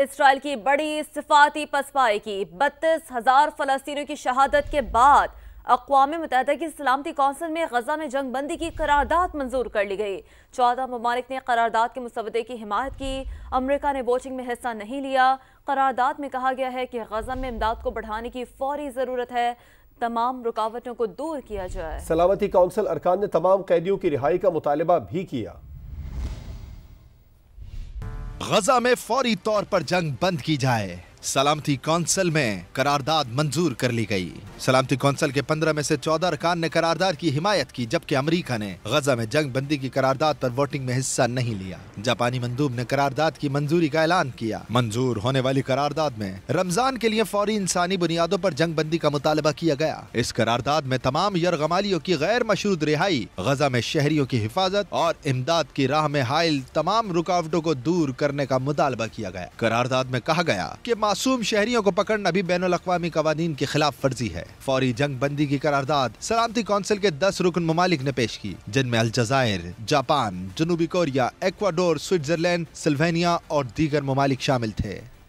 Israel की बड़ी सिफाती पसपाई की बत्तीस हज़ार फलस्तियों की शहादत के बाद अकवा मुत की सलामती कौंसिल में गजा में जंग बंदी की करारदाद मंजूर कर ली गई चौदह ममालिक ने करारदाद के मुसवदे की हिमायत की अमरीका ने वोचिंग में हिस्सा नहीं लिया करारदाद में कहा गया है कि गजा में इमदाद को बढ़ाने की फौरी ज़रूरत है तमाम रुकावटों को दूर किया जाए सलामती कौंसिल अरकान ने तमाम कैदियों की रिहाई का मुतालबा भी किया गजा में फौरी तौर पर जंग बंद की जाए सलामती कौंसिल में करारदाद मंजूर कर ली गई सलामती कौंसिल के पंद्रह में से चौदह अरकान ने करारदाद की हिमायत की जबकि अमरीका ने गजा में जंग बंदी की करारदाद पर वोटिंग में हिस्सा नहीं लिया जापानी मंदूब ने करारदाद की मंजूरी का ऐलान किया मंजूर होने वाली करारदाद में रमजान के लिए फौरी इंसानी बुनियादों आरोप जंग बंदी का मुतालबा किया गया इस करारदाद में तमाम यरगमालियों की गैर मशरूद रिहाई गजा में शहरियों की हिफाजत और इमदाद की राह में हायल तमाम रुकावटों को दूर करने का मुतालबा किया गया करारदाद में कहा गया की मासूम शहरियों को पकड़ना भी बैन अवी कवानीन की खिलाफ वर्जी है फौरी जंग बंदी की करारदाद सलामती कौंसिल के दस रुकन ममालिक ने पेश की जिनमें अलजायर जापान जनूबी कोरिया एक्वाडोर स्विट्जरलैंड सिल्वेनिया और दीगर ममालिक शामिल थे